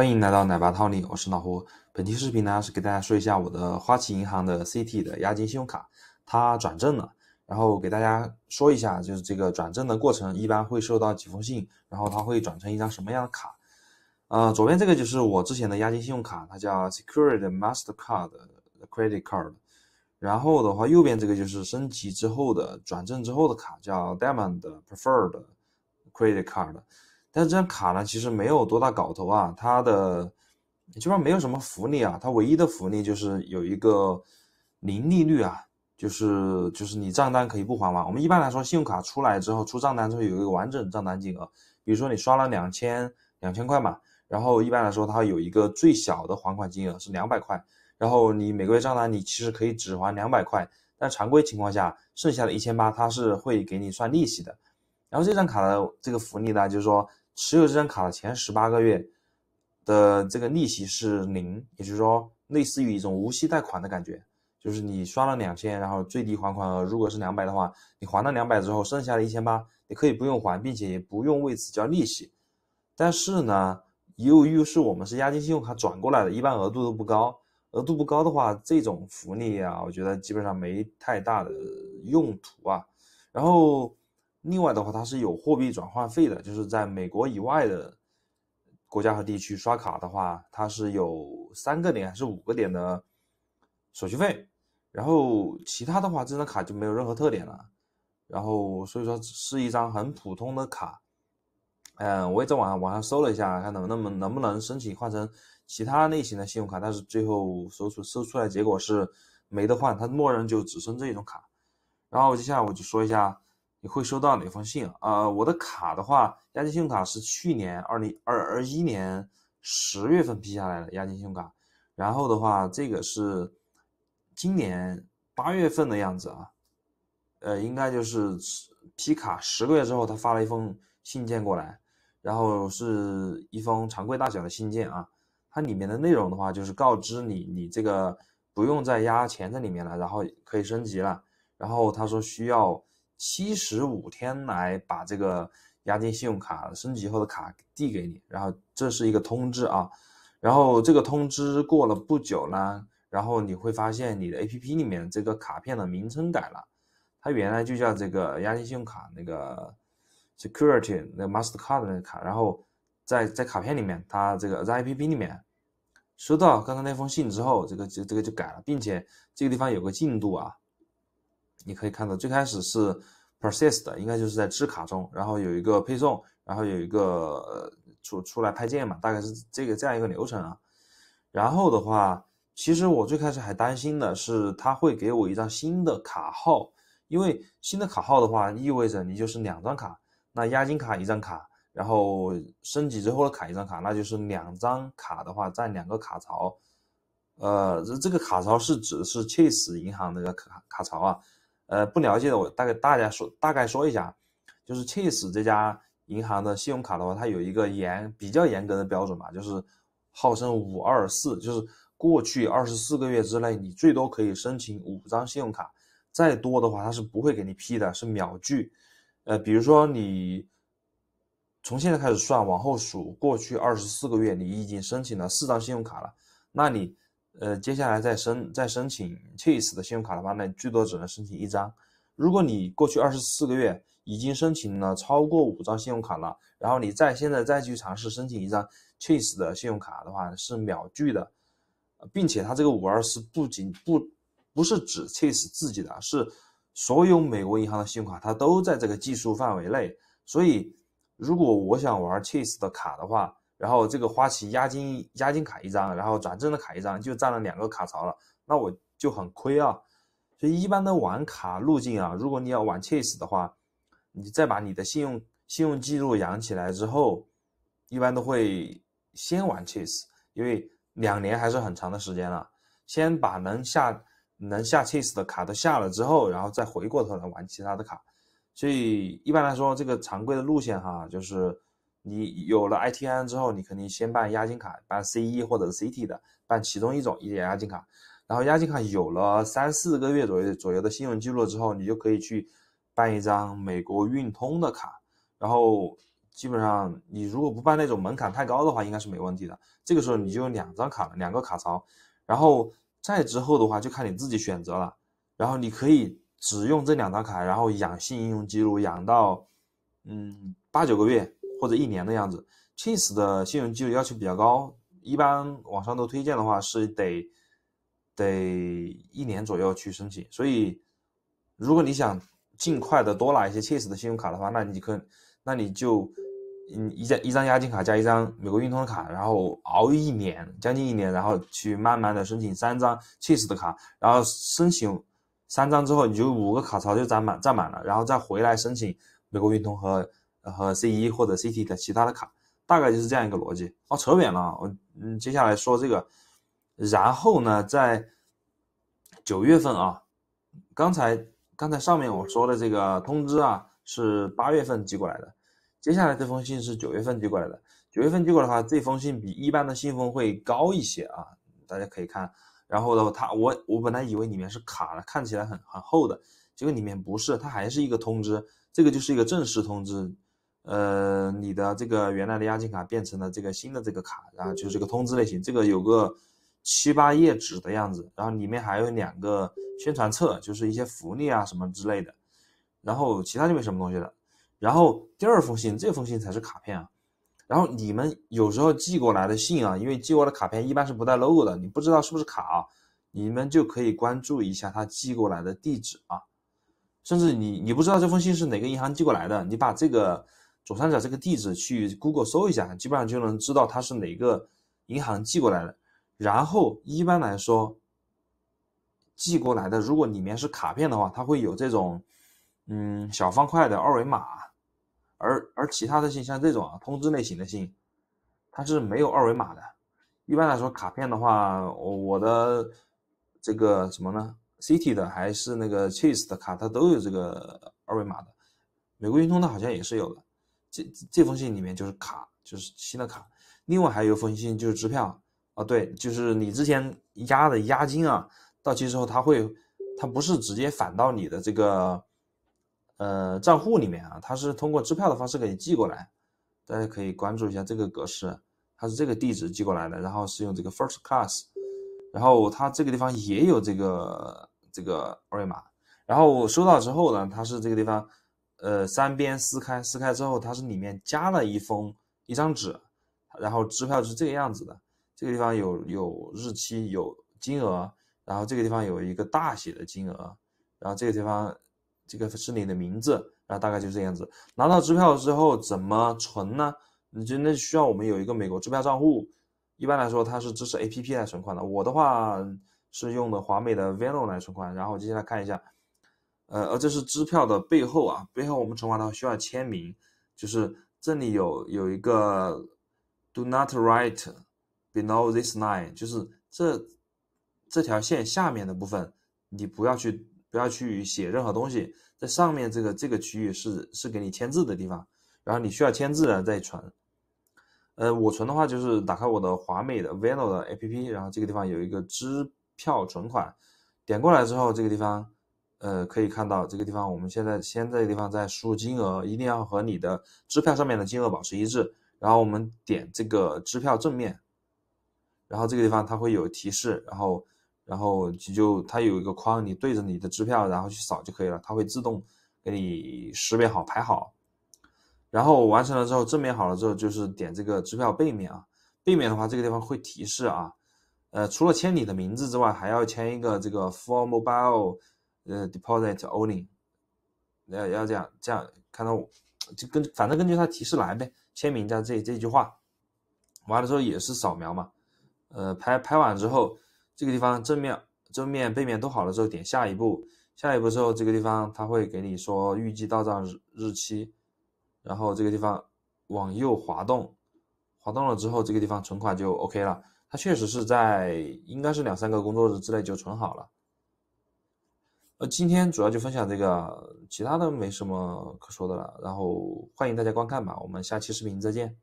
欢迎来到奶爸套利，我是老胡。本期视频呢是给大家说一下我的花旗银行的 CT 的押金信用卡，它转正了。然后给大家说一下，就是这个转正的过程，一般会收到几封信，然后它会转成一张什么样的卡？呃，左边这个就是我之前的押金信用卡，它叫 Security Master Card Credit Card。然后的话，右边这个就是升级之后的转正之后的卡，叫 Demand Preferred Credit Card。但是这张卡呢，其实没有多大搞头啊，它的基本上没有什么福利啊，它唯一的福利就是有一个零利率啊，就是就是你账单可以不还嘛。我们一般来说，信用卡出来之后出账单之后有一个完整账单金额，比如说你刷了两千两千块嘛，然后一般来说它有一个最小的还款金额是两百块，然后你每个月账单你其实可以只还两百块，但常规情况下剩下的一千八它是会给你算利息的。然后这张卡的这个福利呢，就是说。持有这张卡的前十八个月的这个利息是零，也就是说，类似于一种无息贷款的感觉。就是你刷了两千，然后最低还款额如果是两百的话，你还了两百之后，剩下的一千八，你可以不用还，并且也不用为此交利息。但是呢，又又是我们是押金信用卡转过来的，一般额度都不高，额度不高的话，这种福利啊，我觉得基本上没太大的用途啊。然后。另外的话，它是有货币转换费的，就是在美国以外的国家和地区刷卡的话，它是有三个点还是五个点的手续费。然后其他的话，这张卡就没有任何特点了。然后所以说是一张很普通的卡。嗯，我也在网上网上搜了一下，看能不能能不能申请换成其他类型的信用卡，但是最后搜出搜出来结果是没得换，它默认就只剩这一种卡。然后接下来我就说一下。你会收到哪封信啊？呃，我的卡的话，押金信用卡是去年二零二二一年十月份批下来的押金信用卡，然后的话，这个是今年八月份的样子啊，呃，应该就是批卡十个月之后，他发了一封信件过来，然后是一封常规大小的信件啊，它里面的内容的话，就是告知你你这个不用再压钱在里面了，然后可以升级了，然后他说需要。七十五天来把这个押金信用卡升级后的卡递给你，然后这是一个通知啊，然后这个通知过了不久呢，然后你会发现你的 A P P 里面这个卡片的名称改了，它原来就叫这个押金信用卡那个 Security 那个 Master Card 那个卡，然后在在卡片里面，它这个在 A P P 里面收到刚刚那封信之后，这个这这个就改了，并且这个地方有个进度啊。你可以看到最开始是 persist 的，应该就是在制卡中，然后有一个配送，然后有一个出出来派件嘛，大概是这个这样一个流程啊。然后的话，其实我最开始还担心的是他会给我一张新的卡号，因为新的卡号的话意味着你就是两张卡，那押金卡一张卡，然后升级之后的卡一张卡，那就是两张卡的话占两个卡槽，呃，这个卡槽是指是 Chase 银行那个卡卡槽啊。呃，不了解的我大概大家说大概说一下，就是 Chase 这家银行的信用卡的话，它有一个严比较严格的标准吧，就是号称五二四，就是过去二十四个月之内，你最多可以申请五张信用卡，再多的话它是不会给你批的，是秒拒。呃，比如说你从现在开始算，往后数过去二十四个月，你已经申请了四张信用卡了，那你。呃，接下来再申再申请 Chase 的信用卡的话，那最多只能申请一张。如果你过去二十四个月已经申请了超过五张信用卡了，然后你再现在再去尝试申请一张 Chase 的信用卡的话，是秒拒的，并且它这个五二四不仅不不是指 Chase 自己的，是所有美国银行的信用卡，它都在这个计数范围内。所以，如果我想玩 Chase 的卡的话，然后这个花旗押金押金卡一张，然后转正的卡一张，就占了两个卡槽了。那我就很亏啊。所以一般的玩卡路径啊，如果你要玩 chase 的话，你再把你的信用信用记录养起来之后，一般都会先玩 chase，因为两年还是很长的时间了。先把能下能下 chase 的卡都下了之后，然后再回过头来玩其他的卡。所以一般来说，这个常规的路线哈，就是。你有了 ITN 之后，你肯定先办押金卡，办 C 一或者 CT 的，办其中一种一点押金卡。然后押金卡有了三四个月左右左右的信用记录之后，你就可以去办一张美国运通的卡。然后基本上你如果不办那种门槛太高的话，应该是没问题的。这个时候你就有两张卡，两个卡槽。然后再之后的话就看你自己选择了。然后你可以只用这两张卡，然后养信用记录，养到嗯八九个月。或者一年的样子 c h e s e 的信用记录要求比较高，一般网上都推荐的话是得，得一年左右去申请。所以，如果你想尽快的多拿一些 c h e s e 的信用卡的话，那你可那你就嗯一张一张押金卡加一张美国运通的卡，然后熬一年将近一年，然后去慢慢的申请三张 c h e s e 的卡，然后申请三张之后你就五个卡槽就占满占满了，然后再回来申请美国运通和。和 C 一或者 CT 的其他的卡，大概就是这样一个逻辑。哦，扯远了，我嗯，接下来说这个。然后呢，在九月份啊，刚才刚才上面我说的这个通知啊，是八月份寄过来的。接下来这封信是九月份寄过来的。九月份寄过来的话，这封信比一般的信封会高一些啊，大家可以看。然后呢，他我我本来以为里面是卡了，看起来很很厚的，结果里面不是，它还是一个通知，这个就是一个正式通知。呃，你的这个原来的押金卡变成了这个新的这个卡，然后就是这个通知类型，这个有个七八页纸的样子，然后里面还有两个宣传册，就是一些福利啊什么之类的，然后其他就没什么东西了。然后第二封信，这封信才是卡片啊。然后你们有时候寄过来的信啊，因为寄过来卡片一般是不带 logo 的，你不知道是不是卡，啊，你们就可以关注一下他寄过来的地址啊，甚至你你不知道这封信是哪个银行寄过来的，你把这个。左上角这个地址去 Google 搜一下，基本上就能知道它是哪个银行寄过来的。然后一般来说，寄过来的如果里面是卡片的话，它会有这种嗯小方块的二维码。而而其他的信，像这种啊通知类型的信，它是没有二维码的。一般来说，卡片的话，我我的这个什么呢，City 的还是那个 Chase 的卡，它都有这个二维码的。美国运通的好像也是有的。这这封信里面就是卡，就是新的卡。另外还有一封信就是支票啊，对，就是你之前押的押金啊，到期之后他会，他不是直接返到你的这个，呃，账户里面啊，他是通过支票的方式给你寄过来。大家可以关注一下这个格式，它是这个地址寄过来的，然后是用这个 First Class，然后它这个地方也有这个这个二维码，然后收到之后呢，它是这个地方。呃，三边撕开，撕开之后它是里面加了一封一张纸，然后支票是这个样子的，这个地方有有日期有金额，然后这个地方有一个大写的金额，然后这个地方这个是你的名字，然后大概就这样子。拿到支票之后怎么存呢？你就那需要我们有一个美国支票账户，一般来说它是支持 A P P 来存款的。我的话是用的华美的 Velo 来存款，然后接下来看一下。呃，这是支票的背后啊，背后我们存款的话需要签名，就是这里有有一个，do not write below this line，就是这这条线下面的部分你不要去不要去写任何东西，在上面这个这个区域是是给你签字的地方，然后你需要签字了再存。呃，我存的话就是打开我的华美的 Venmo 的 A P P，然后这个地方有一个支票存款，点过来之后这个地方。呃，可以看到这个地方，我们现在先这个地方在输入金额，一定要和你的支票上面的金额保持一致。然后我们点这个支票正面，然后这个地方它会有提示，然后然后就它有一个框，你对着你的支票，然后去扫就可以了，它会自动给你识别好排好。然后完成了之后，正面好了之后，就是点这个支票背面啊。背面的话，这个地方会提示啊，呃，除了签你的名字之外，还要签一个这个 For Mobile。呃，deposit only，要要这样，这样看到，就跟反正根据他提示来呗，签名加这这句话，完了之后也是扫描嘛，呃，拍拍完之后，这个地方正面、正面、背面都好了之后，点下一步，下一步之后，这个地方他会给你说预计到账日日期，然后这个地方往右滑动，滑动了之后，这个地方存款就 OK 了，它确实是在应该是两三个工作日之内就存好了。呃，今天主要就分享这个，其他的没什么可说的了。然后欢迎大家观看吧，我们下期视频再见。